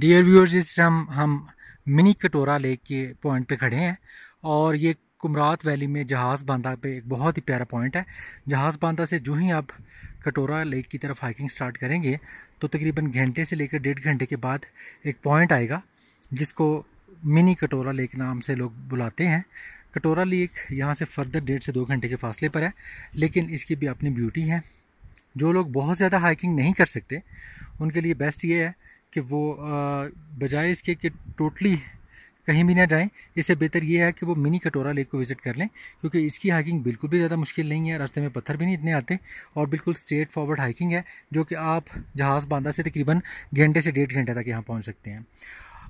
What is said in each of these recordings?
dear viewers इस हम हम मिनी कटोरा लेक के पॉइंट पे खड़े हैं और ये कुमरात वैली में जहाज़ बांदा पे एक बहुत ही प्यारा पॉइंट है जहाज़ बांदा से जो ही आप कटोरा लेक की तरफ हाइकिंग स्टार्ट करेंगे तो तकरीबन घंटे से लेकर डेढ़ घंटे के बाद एक पॉइंट आएगा जिसको मिनी कटोरा लेक नाम से लोग बुलाते हैं कटोरा लेक यहाँ से फर्दर डेढ़ से दो घंटे के फासले पर है लेकिन इसकी भी अपनी ब्यूटी है जो लोग बहुत ज़्यादा हाइकिंग नहीं कर सकते उनके लिए बेस्ट ये है कि वो बजाय इसके कि टोटली कहीं भी ना जाएं इससे बेहतर ये है कि वो मिनी कटोरा लेक को विज़िट कर लें क्योंकि इसकी हाइकिंग बिल्कुल भी ज़्यादा मुश्किल नहीं है रास्ते में पत्थर भी नहीं इतने आते और बिल्कुल स्ट्रेट फॉरवर्ड हाइकिंग है जो कि आप जहाज़ बांदा से तकरीबन घंटे से डेढ़ घंटे तक यहाँ पहुँच सकते हैं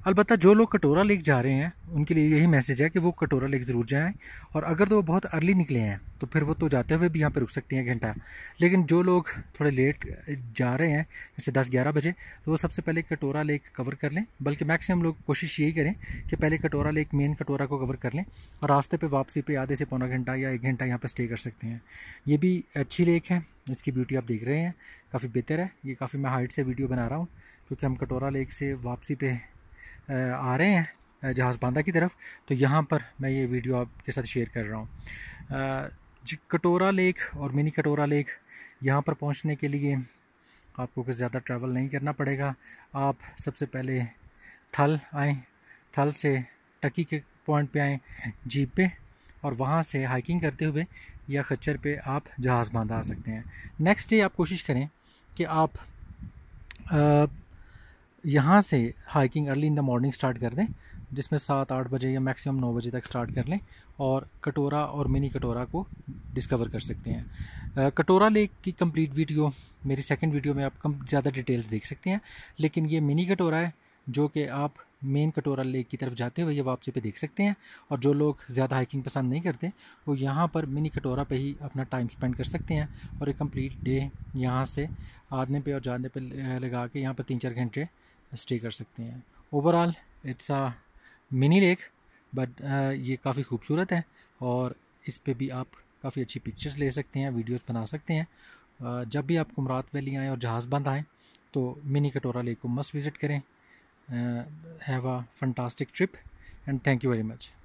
अलबत्त जो लोग कटोरा लेक जा रहे हैं उनके लिए यही मैसेज है कि वो कटोरा लेक ज़रूर जाएँ और अगर तो वो बहुत अर्ली निकले हैं तो फिर वो तो जाते हुए भी यहाँ पर रुक सकते हैं घंटा लेकिन जो लोग थोड़े लेट जा रहे हैं जैसे दस ग्यारह बजे तो वो सबसे पहले कटोरा लेक कवर कर लें बल्कि मैक्सिमम लोग कोशिश यही करें कि पहले कटोरा लेक मेन कटोरा को कवर कर लें और रास्ते पर वापसी पर आधे से पौना घंटा या एक घंटा यहाँ पर स्टे कर सकते हैं ये भी अच्छी लेक है इसकी ब्यूटी आप देख रहे हैं काफ़ी बेहतर है ये काफ़ी मैं हाइट से वीडियो बना रहा हूँ क्योंकि हम कटोरा लेक से वापसी पे आ रहे हैं जहाज़ बांदा की तरफ तो यहाँ पर मैं ये वीडियो आपके साथ शेयर कर रहा हूँ कटोरा लेक और मिनी कटोरा लेक यहाँ पर पहुँचने के लिए आपको कुछ ज़्यादा ट्रैवल नहीं करना पड़ेगा आप सबसे पहले थल आएँ थल से टकी के पॉइंट पे आएँ जीप पे और वहाँ से हाइकिंग करते हुए या खच्चर पे आप जहाज़ बांधा आ सकते हैं नेक्स्ट डे आप कोशिश करें कि आप यहाँ से hiking early in the morning start कर दें जिसमें सात आठ बजे या मैक्सिमम नौ बजे तक स्टार्ट कर लें और कटोरा और मिनी कटोरा को डिस्कवर कर सकते हैं कटोरा लेक की कंप्लीट वीडियो मेरी सेकंड वीडियो में आप कम ज़्यादा डिटेल्स देख सकते हैं लेकिन ये मिनी कटोरा है जो कि आप मेन कटोरा लेक की तरफ जाते हुए ये वापसी पे देख सकते हैं और जो लोग ज़्यादा हाइकिंग पसंद नहीं करते वो यहाँ पर मिनी कटोरा पे ही अपना टाइम स्पेंड कर सकते हैं और एक कंप्लीट डे यहाँ से आने पे और जाने पे लगा के यहाँ पर तीन चार घंटे स्टे कर सकते हैं overall it's a mini lake but ये काफ़ी खूबसूरत है और इस पर भी आप काफ़ी अच्छी पिक्चर्स ले सकते हैं वीडियोस बना सकते हैं uh, जब भी आप कुमरात वैली आएँ और जहाज़ बंद आएँ तो मिनी कटोरा लेक को मस्ट विज़िट करें have a fantastic trip and thank you very much